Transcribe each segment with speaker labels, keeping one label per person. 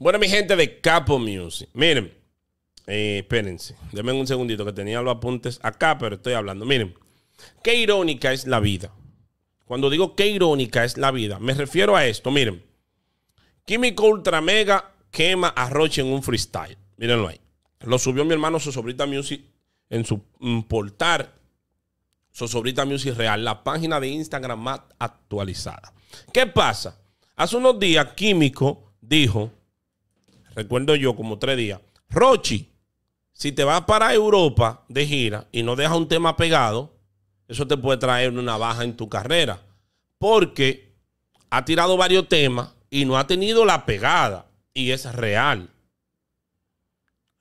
Speaker 1: Bueno, mi gente de Capo Music. Miren, eh, espérense, denme un segundito que tenía los apuntes acá, pero estoy hablando. Miren, qué irónica es la vida. Cuando digo qué irónica es la vida, me refiero a esto. Miren, Químico Ultra Mega quema arroche en un freestyle. Mírenlo ahí. Lo subió mi hermano Sosobrita Music en su mm, portal Sosobrita Music Real, la página de Instagram más actualizada. ¿Qué pasa? Hace unos días Químico dijo recuerdo yo, como tres días. Rochi, si te vas para Europa de gira y no dejas un tema pegado, eso te puede traer una baja en tu carrera. Porque ha tirado varios temas y no ha tenido la pegada. Y es real.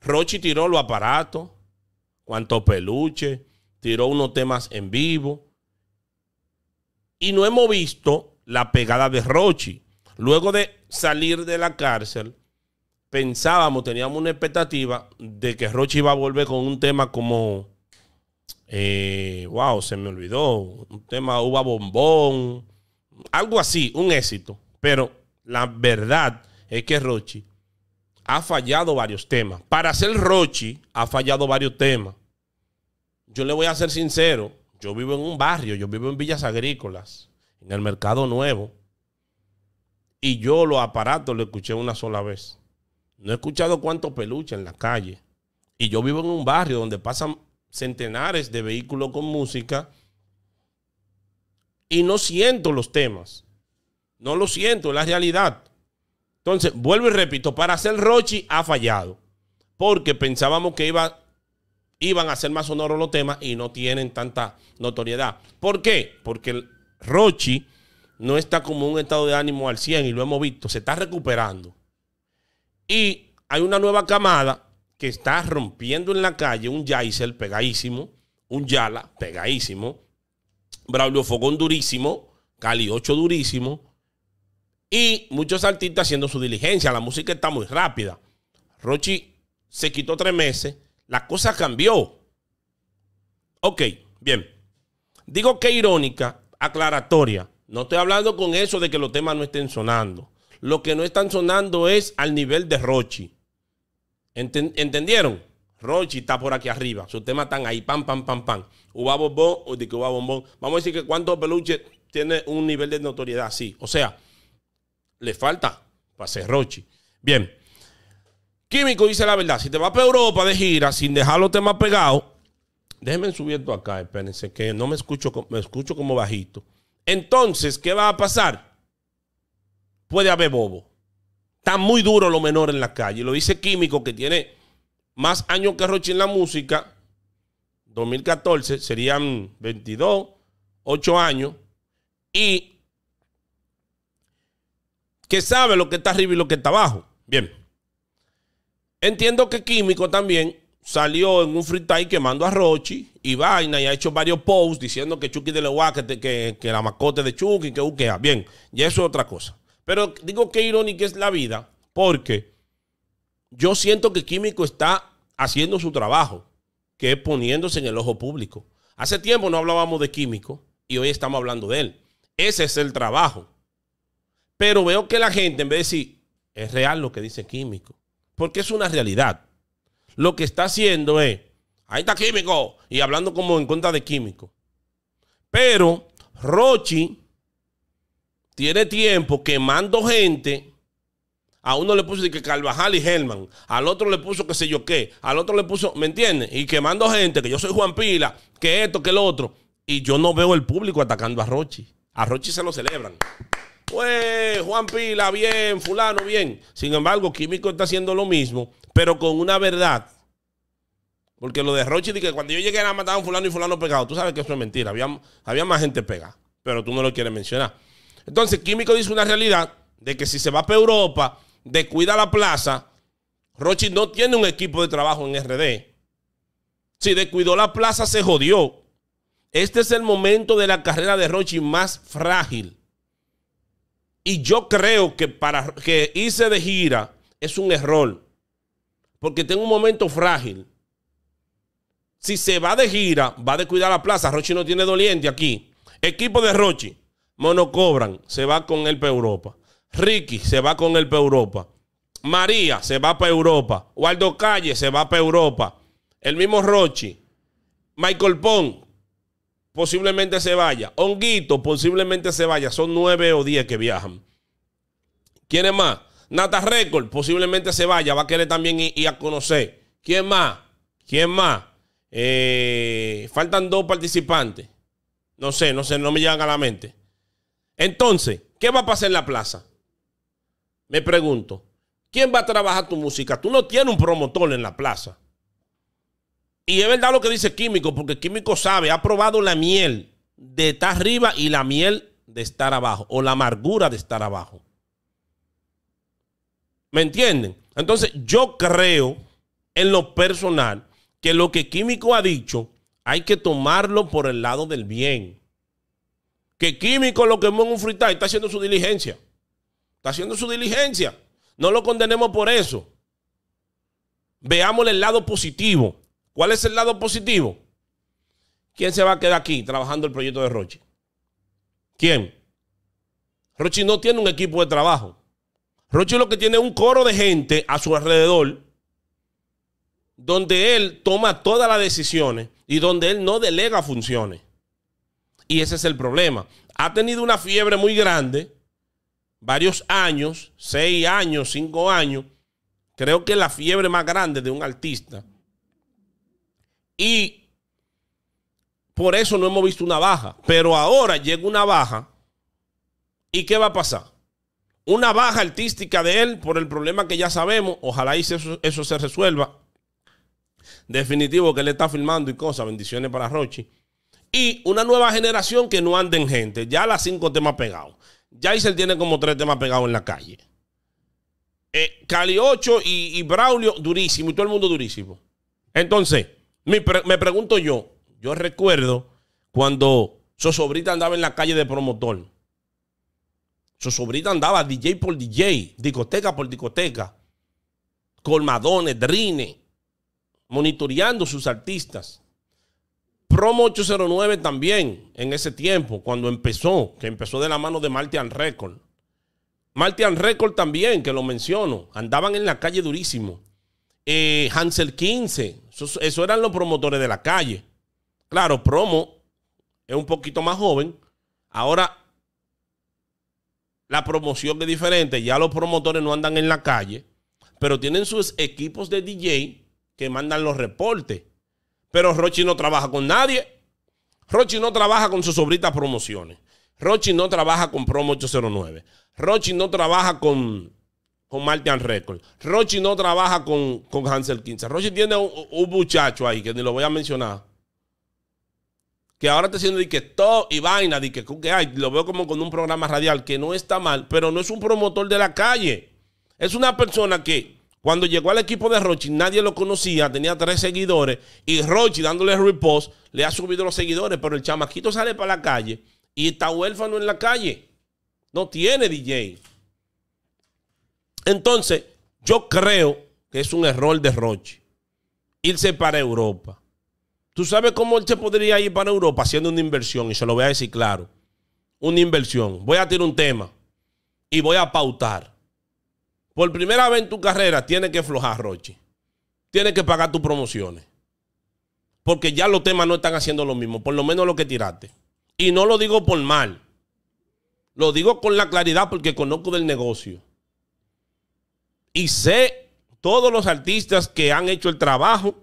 Speaker 1: Rochi tiró los aparatos, cuanto peluche, tiró unos temas en vivo. Y no hemos visto la pegada de Rochi. Luego de salir de la cárcel, pensábamos, teníamos una expectativa de que Rochi iba a volver con un tema como, eh, wow, se me olvidó, un tema uva bombón, algo así, un éxito. Pero la verdad es que Rochi ha fallado varios temas. Para ser Rochi, ha fallado varios temas. Yo le voy a ser sincero, yo vivo en un barrio, yo vivo en Villas Agrícolas, en el Mercado Nuevo. Y yo los aparatos lo escuché una sola vez. No he escuchado cuántos peluches en la calle. Y yo vivo en un barrio donde pasan centenares de vehículos con música y no siento los temas. No lo siento, es la realidad. Entonces, vuelvo y repito, para hacer Rochi ha fallado. Porque pensábamos que iba, iban a ser más sonoros los temas y no tienen tanta notoriedad. ¿Por qué? Porque el Rochi no está como un estado de ánimo al 100 y lo hemos visto, se está recuperando. Y hay una nueva camada que está rompiendo en la calle un Yaisel pegadísimo, un Yala pegadísimo, Braulio Fogón durísimo, Cali 8 durísimo y muchos artistas haciendo su diligencia. La música está muy rápida. Rochi se quitó tres meses, la cosa cambió. Ok, bien. Digo que irónica, aclaratoria. No estoy hablando con eso de que los temas no estén sonando lo que no están sonando es al nivel de Rochi. ¿Entendieron? Rochi está por aquí arriba. Sus temas están ahí, pam, pam, pam, pam. Uba bombón, o de que uba bombón. Vamos a decir que cuántos peluches tiene un nivel de notoriedad así. O sea, le falta para ser Rochi. Bien. Químico dice la verdad. Si te vas para Europa de gira sin dejar los temas pegados, déjenme subir esto acá, espérense, que no me escucho, me escucho como bajito. Entonces, ¿qué va a pasar? puede haber bobo. está muy duro lo menor en la calle. Lo dice Químico, que tiene más años que Rochi en la música. 2014 serían 22, 8 años. Y que sabe lo que está arriba y lo que está abajo. Bien. Entiendo que Químico también salió en un freestyle quemando a Rochi y vaina y ha hecho varios posts diciendo que Chucky de Leguá, que, que, que, la mascota de Chucky, que ukea Bien, y eso es otra cosa. Pero digo que irónica es la vida, porque yo siento que Químico está haciendo su trabajo, que es poniéndose en el ojo público. Hace tiempo no hablábamos de Químico y hoy estamos hablando de él. Ese es el trabajo. Pero veo que la gente, en vez de decir, es real lo que dice Químico, porque es una realidad. Lo que está haciendo es, ahí está Químico, y hablando como en contra de Químico. Pero Rochi tiene tiempo quemando gente. A uno le puso que Carvajal y Helman. Al otro le puso que sé yo qué. Al otro le puso, ¿me entiendes? Y quemando gente, que yo soy Juan Pila, que esto, que lo otro. Y yo no veo el público atacando a Rochi. A Rochi se lo celebran. Pues Juan Pila, bien, fulano, bien. Sin embargo, Químico está haciendo lo mismo, pero con una verdad. Porque lo de Rochi, de que cuando yo llegué a matar a un fulano y fulano pegado, tú sabes que eso es mentira. Había, había más gente pegada, pero tú no lo quieres mencionar. Entonces, Químico dice una realidad de que si se va para Europa, descuida la plaza. Rochi no tiene un equipo de trabajo en RD. Si descuidó la plaza, se jodió. Este es el momento de la carrera de Rochi más frágil. Y yo creo que para que hice de gira es un error. Porque tengo un momento frágil. Si se va de gira, va a descuidar la plaza. Rochi no tiene doliente aquí. Equipo de Rochi. Mono Cobran se va con él para Europa. Ricky se va con el para Europa. María se va para Europa. Waldo Calle se va para Europa. El mismo Rochi. Michael Pong posiblemente se vaya. Honguito posiblemente se vaya. Son nueve o diez que viajan. ¿Quién es más? Nata Record posiblemente se vaya. Va a querer también ir, a conocer. ¿Quién más? ¿Quién más? Eh, faltan dos participantes. No sé, no sé, no me llegan a la mente. Entonces, ¿qué va a pasar en la plaza? Me pregunto, ¿quién va a trabajar tu música? Tú no tienes un promotor en la plaza. Y es verdad lo que dice Químico, porque Químico sabe, ha probado la miel de estar arriba y la miel de estar abajo, o la amargura de estar abajo. ¿Me entienden? Entonces, yo creo en lo personal que lo que Químico ha dicho hay que tomarlo por el lado del bien que Químico lo quemó en un freestyle, está haciendo su diligencia. Está haciendo su diligencia. No lo condenemos por eso. Veámosle el lado positivo. ¿Cuál es el lado positivo? ¿Quién se va a quedar aquí trabajando el proyecto de Roche? ¿Quién? Roche no tiene un equipo de trabajo. Rochi lo que tiene es un coro de gente a su alrededor donde él toma todas las decisiones y donde él no delega funciones. Y ese es el problema. Ha tenido una fiebre muy grande, varios años, seis años, cinco años. Creo que es la fiebre más grande de un artista. Y por eso no hemos visto una baja. Pero ahora llega una baja. ¿Y qué va a pasar? Una baja artística de él por el problema que ya sabemos. Ojalá y eso, eso se resuelva. Definitivo que él está filmando y cosas. Bendiciones para Rochi. Y una nueva generación que no en gente. Ya las cinco temas pegados. se tiene como tres temas pegados en la calle. Eh, Cali 8 y, Braulio, durísimo. Y todo el mundo durísimo. Entonces, me, me pregunto yo. Yo recuerdo cuando Sosobrita andaba en la calle de promotor. Sosobrita andaba DJ por DJ, discoteca por discoteca, colmadones, Drine. monitoreando sus artistas. Promo 809 también, en ese tiempo, cuando empezó, que empezó de la mano de Martian Record. Martian Record también, que lo menciono, andaban en la calle durísimo. Eh, Hansel 15, esos eso eran los promotores de la calle. Claro, Promo es un poquito más joven. Ahora la promoción es diferente. Ya los promotores no andan en la calle, pero tienen sus equipos de DJ que mandan los reportes. Pero Rochi no trabaja con nadie. Rochi no trabaja con sus sobritas promociones. Rochi no trabaja con Promo 809. Rochi no trabaja con, con Martian Records. Rochi no trabaja con, con Hansel 15. Rochi tiene un, muchacho ahí que ni lo voy a mencionar. Que ahora te haciendo de que todo y vaina, que, hay, lo veo como con un programa radial que no está mal, pero no es un promotor de la calle. Es una persona que cuando llegó al equipo de Rochi, nadie lo conocía, tenía tres seguidores. Y Rochi, dándole repost, le ha subido los seguidores. Pero el chamaquito sale para la calle y está huérfano en la calle. No tiene DJ. Entonces, yo creo que es un error de Rochi irse para Europa. ¿Tú sabes cómo él se podría ir para Europa haciendo una inversión? Y se lo voy a decir claro. Una inversión. Voy a tirar un tema y voy a pautar. Por primera vez en tu carrera tienes que aflojar Roche. Tienes que pagar tus promociones. Porque ya los temas no están haciendo lo mismo, por lo menos lo que tiraste. Y no lo digo por mal. Lo digo con la claridad porque conozco del negocio. Y sé todos los artistas que han hecho el trabajo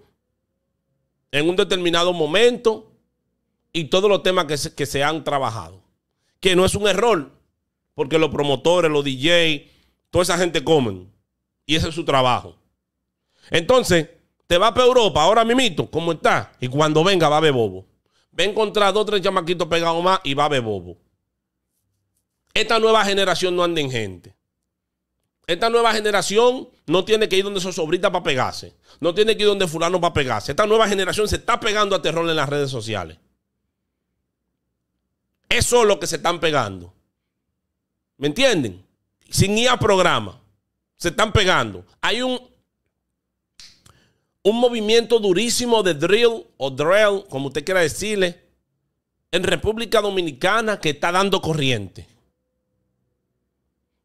Speaker 1: en un determinado momento y todos los temas que se, que se han trabajado. Que no es un error, porque los promotores, los DJs, toda esa gente comen. Y ese es su trabajo. Entonces, te vas para Europa ahora mimito, ¿cómo está? Y cuando venga va a ver bobo. Va a encontrar dos o tres chamaquitos pegados más y va a ver bobo. Esta nueva generación no anda en gente. Esta nueva generación no tiene que ir donde su sobrita para pegarse. No tiene que ir donde fulano para pegarse. Esta nueva generación se está pegando a terror en las redes sociales. Eso es lo que se están pegando. ¿Me entienden? sin ir a programa, se están pegando. Hay un, un movimiento durísimo de drill o drill, como usted quiera decirle, en República Dominicana que está dando corriente.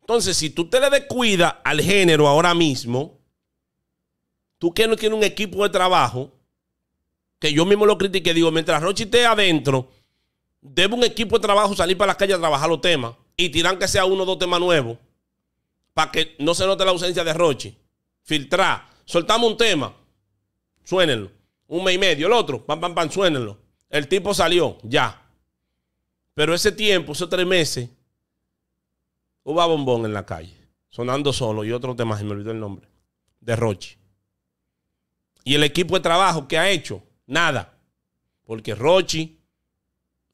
Speaker 1: Entonces, si tú te le descuidas al género ahora mismo, tú que no tienes un equipo de trabajo, que yo mismo lo critiqué, digo, mientras Rochi esté adentro, debe un equipo de trabajo salir para la calle a trabajar los temas y tiran que sea uno o dos temas nuevos para que no se note la ausencia de Rochi. Filtrar. Soltamos un tema. Suénenlo. Un mes y medio. El otro. Pam, pam, pam. Suénenlo. El tipo salió. Ya. Pero ese tiempo, esos tres meses, hubo bombón en la calle. Sonando solo. Y otro tema, se me olvidó el nombre. De Rochi. Y el equipo de trabajo que ha hecho. Nada. Porque Rochi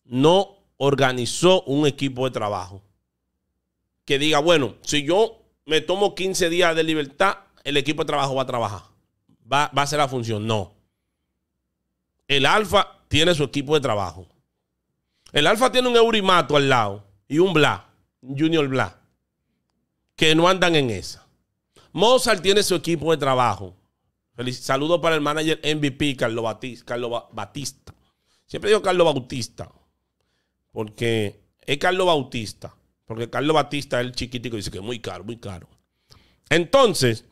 Speaker 1: no organizó un equipo de trabajo que diga, bueno, si yo me tomo 15 días de libertad, el equipo de trabajo va a trabajar. Va, a hacer la función. No. El alfa tiene su equipo de trabajo. El alfa tiene un eurimato al lado y un bla, junior bla, que no andan en esa. Mozart tiene su equipo de trabajo. Saludos para el manager MVP, Carlos Batista. Carlos Batista. Siempre digo Carlos Bautista, porque es Carlos Bautista. Porque Carlos Batista, el chiquitico, dice que es muy caro, muy caro. Entonces,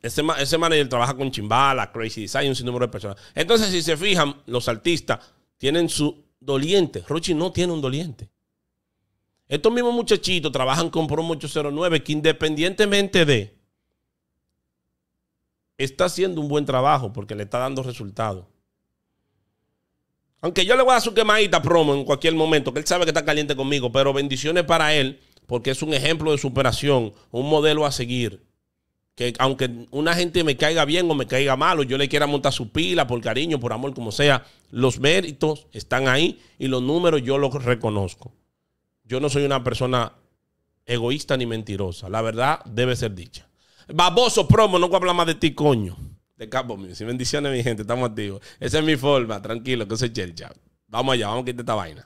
Speaker 1: ese, ese manager trabaja con Chimbala, Crazy Design, un número de personas. Entonces, si se fijan, los artistas tienen su doliente. Rochi no tiene un doliente. Estos mismos muchachitos trabajan con Promo 809, que independientemente de, está haciendo un buen trabajo porque le está dando resultados. Aunque yo le voy a dar su quemadita promo en cualquier momento, que él sabe que está caliente conmigo, pero bendiciones para él, porque es un ejemplo de superación, un modelo a seguir. Que aunque una gente me caiga bien o me caiga mal, yo le quiera montar su pila por cariño, por amor, como sea, los méritos están ahí y los números yo los reconozco. Yo no soy una persona egoísta ni mentirosa. La verdad debe ser dicha. Baboso promo, no voy a hablar más de ti, coño de Capo Music. Bendiciones, mi gente, estamos activos. Esa es mi forma, tranquilo, que es Chelcha. Vamos allá, vamos a quitar esta vaina.